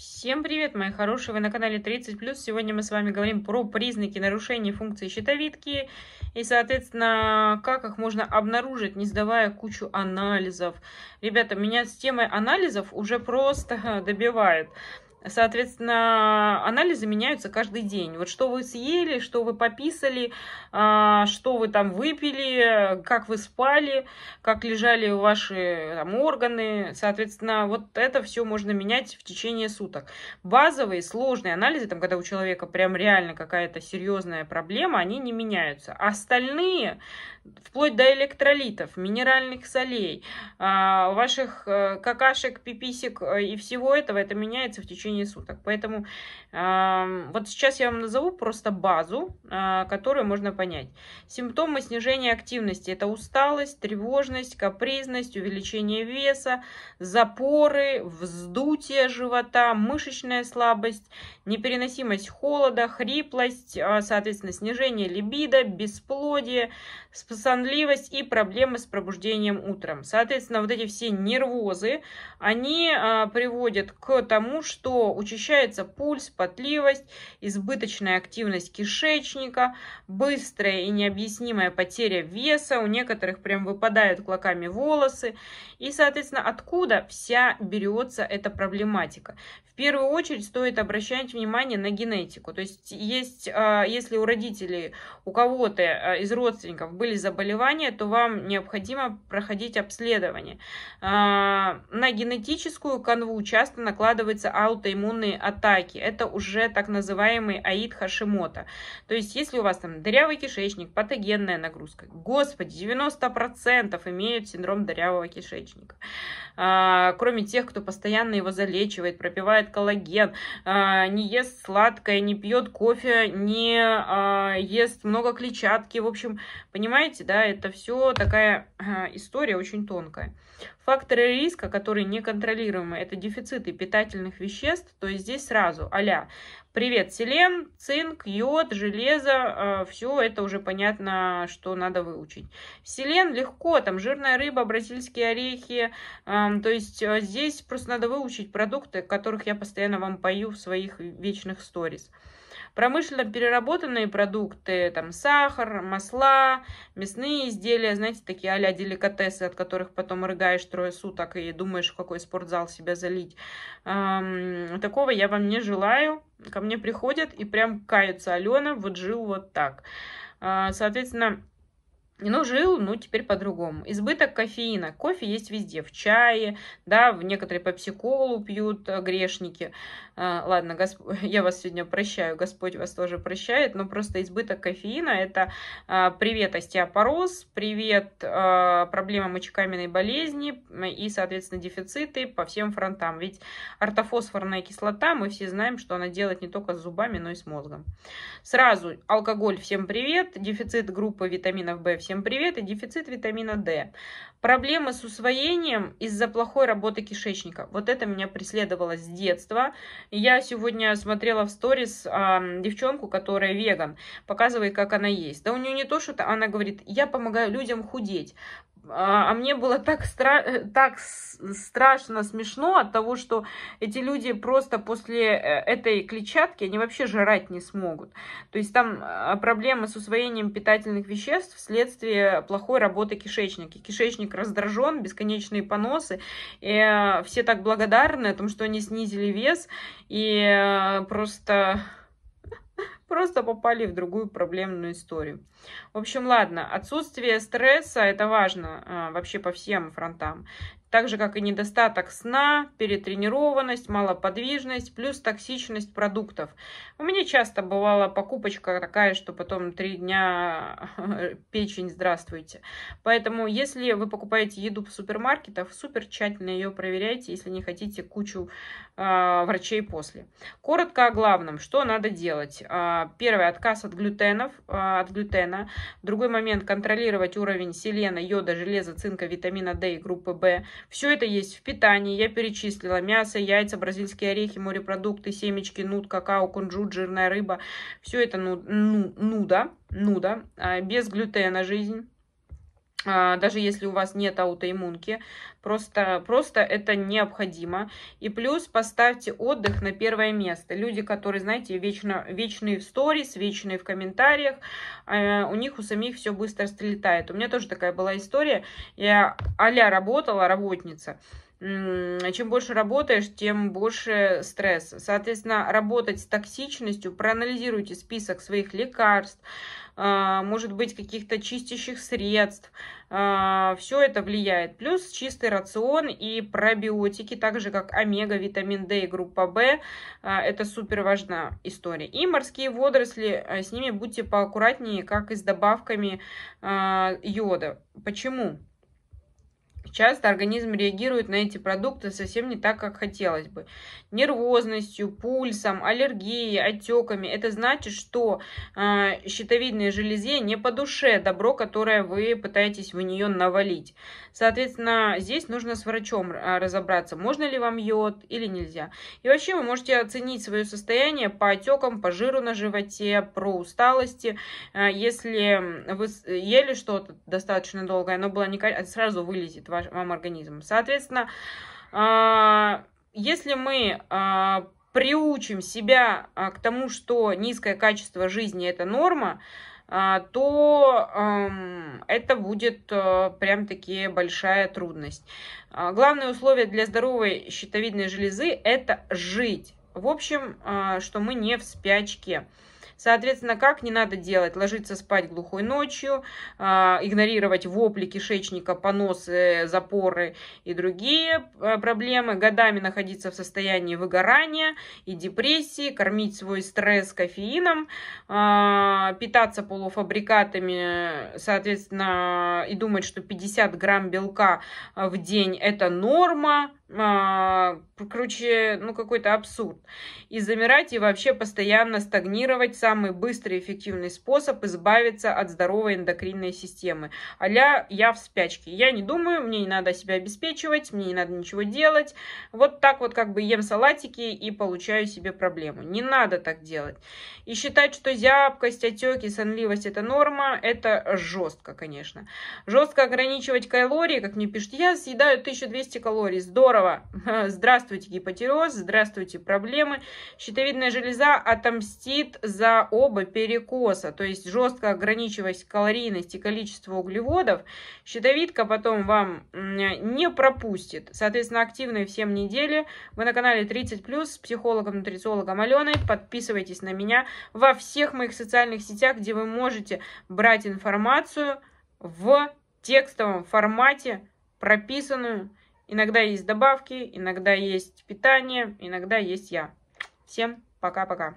Всем привет, мои хорошие! Вы на канале 30+. Сегодня мы с вами говорим про признаки нарушения функции щитовидки и, соответственно, как их можно обнаружить, не сдавая кучу анализов. Ребята, меня с темой анализов уже просто добивает. Соответственно, анализы меняются каждый день. Вот что вы съели, что вы пописали, а, что вы там выпили, как вы спали, как лежали ваши там, органы. Соответственно, вот это все можно менять в течение суток. Базовые, сложные анализы, там, когда у человека прям реально какая-то серьезная проблема, они не меняются. Остальные, вплоть до электролитов, минеральных солей, а, ваших э, какашек, пиписек э, и всего этого, это меняется в течение течение суток. Поэтому э, вот сейчас я вам назову просто базу, э, которую можно понять. Симптомы снижения активности – это усталость, тревожность, капризность, увеличение веса, запоры, вздутие живота, мышечная слабость, непереносимость холода, хриплость, э, соответственно, снижение либидо, бесплодие, сонливость и проблемы с пробуждением утром. Соответственно, вот эти все нервозы, они э, приводят к тому, что учащается пульс, потливость, избыточная активность кишечника, быстрая и необъяснимая потеря веса, у некоторых прям выпадают клоками волосы. И, соответственно, откуда вся берется эта проблематика? В первую очередь стоит обращать внимание на генетику. То есть, есть а, если у родителей, у кого-то а, из родственников были заболевания, то вам необходимо проходить обследование. А, на генетическую канву часто накладывается ауто аутоиммунные атаки. Это уже так называемый аид Хашимота. То есть, если у вас там дырявый кишечник, патогенная нагрузка, господи, 90% имеют синдром дырявого кишечника. А, кроме тех, кто постоянно его залечивает, пропивает коллаген, а, не ест сладкое, не пьет кофе, не а, ест много клетчатки. В общем, понимаете, да, это все такая а, история очень тонкая. Факторы риска, которые неконтролируемы, это дефициты питательных веществ, тест, то есть здесь сразу а привет, селен, цинк, йод, железо, э, все это уже понятно, что надо выучить. Селен легко, там жирная рыба, бразильские орехи, э, то есть э, здесь просто надо выучить продукты, которых я постоянно вам пою в своих вечных сторис. Промышленно переработанные продукты, там сахар, масла, мясные изделия, знаете, такие а деликатесы, от которых потом рыгаешь трое суток и думаешь, в какой спортзал себя залить. Эм, такого я вам не желаю. Ко мне приходят и прям каются, Алена, вот жил вот так. А, соответственно, ну, жил, ну, теперь по-другому. Избыток кофеина. Кофе есть везде. В чае, да, в некоторые по психолу пьют э, грешники. А, ладно, Госп... я вас сегодня прощаю, Господь вас тоже прощает, но просто избыток кофеина – это а, привет остеопороз, привет а, проблема мочекаменной болезни и, соответственно, дефициты по всем фронтам. Ведь ортофосфорная кислота, мы все знаем, что она делает не только с зубами, но и с мозгом. Сразу алкоголь всем привет, дефицит группы витаминов В всем всем привет, и дефицит витамина D. Проблемы с усвоением из-за плохой работы кишечника. Вот это меня преследовало с детства. Я сегодня смотрела в сторис э, девчонку, которая веган, показывает, как она есть. Да у нее не то, что-то, а она говорит, я помогаю людям худеть. А, а мне было так, стра э, так страшно смешно от того, что эти люди просто после э, этой клетчатки, они вообще жрать не смогут. То есть там а, проблемы с усвоением питательных веществ вследствие плохой работы кишечника. Кишечник раздражен, бесконечные поносы. И э, все так благодарны о том, что они снизили вес. И просто просто попали в другую проблемную историю. В общем, ладно, отсутствие стресса – это важно э, вообще по всем фронтам так же как и недостаток сна, перетренированность, малоподвижность, плюс токсичность продуктов. У меня часто бывала покупочка такая, что потом три дня печень, здравствуйте. Поэтому, если вы покупаете еду в супермаркетах, супер тщательно ее проверяйте, если не хотите кучу э, врачей после. Коротко о главном, что надо делать. Э, первый, отказ от глютенов, э, от глютена. Другой момент, контролировать уровень селена, йода, железа, цинка, витамина D и группы В. Все это есть в питании, я перечислила. Мясо, яйца, бразильские орехи, морепродукты, семечки, нут, какао, кунжут, жирная рыба. Все это ну, ну, нуда, нуда, а без глютена жизнь. А, даже если у вас нет аутоиммунки. Просто, просто это необходимо. И плюс поставьте отдых на первое место. Люди, которые, знаете, вечно, вечные в сторис, вечные в комментариях, э, у них у самих все быстро стрелетает. У меня тоже такая была история. Я а работала, работница чем больше работаешь, тем больше стресс. Соответственно, работать с токсичностью, проанализируйте список своих лекарств, а, может быть, каких-то чистящих средств. А, Все это влияет. Плюс чистый рацион и пробиотики, так же как омега, витамин D и группа В. А, это супер важная история. И морские водоросли, с ними будьте поаккуратнее, как и с добавками йода. Почему? Часто организм реагирует на эти продукты совсем не так, как хотелось бы. Нервозностью, пульсом, аллергией, отеками. Это значит, что э, щитовидной железе не по душе добро, которое вы пытаетесь в нее навалить. Соответственно, здесь нужно с врачом а, разобраться, можно ли вам йод или нельзя. И вообще вы можете оценить свое состояние по отекам, по жиру на животе, про усталости. Э, если вы ели что-то достаточно долгое, оно было не... сразу вылезет ваше вам организмом. Соответственно, а, если мы а, приучим себя а, к тому, что низкое качество жизни – это норма, то эм, это будет э, прям-таки большая трудность. Главное условие для здоровой щитовидной железы – это жить. В общем, что мы не в спячке. Соответственно, как не надо делать? Ложиться спать глухой ночью, а, игнорировать вопли кишечника, поносы, запоры и другие а, проблемы, годами находиться в состоянии выгорания и депрессии, кормить свой стресс кофеином, а, питаться полуфабрикатами, соответственно, и думать, что 50 грамм белка в день это норма, а, короче, ну какой-то абсурд. И замирать и вообще постоянно стагнировать самый быстрый эффективный способ избавиться от здоровой эндокринной системы. Аля, я в спячке. Я не думаю, мне не надо себя обеспечивать, мне не надо ничего делать. Вот так вот как бы ем салатики и получаю себе проблему. Не надо так делать. И считать, что зябкость, отеки, сонливость это норма, это жестко, конечно. Жестко ограничивать калории, как мне пишут, я съедаю 1200 калорий, здорово которого здравствуйте гипотероз, здравствуйте проблемы, щитовидная железа отомстит за оба перекоса, то есть жестко ограничиваясь калорийность и количество углеводов, щитовидка потом вам не пропустит. Соответственно, активные всем недели. Вы на канале 30+, с психологом-нутрициологом Аленой. Подписывайтесь на меня во всех моих социальных сетях, где вы можете брать информацию в текстовом формате, прописанную Иногда есть добавки, иногда есть питание, иногда есть я. Всем пока-пока.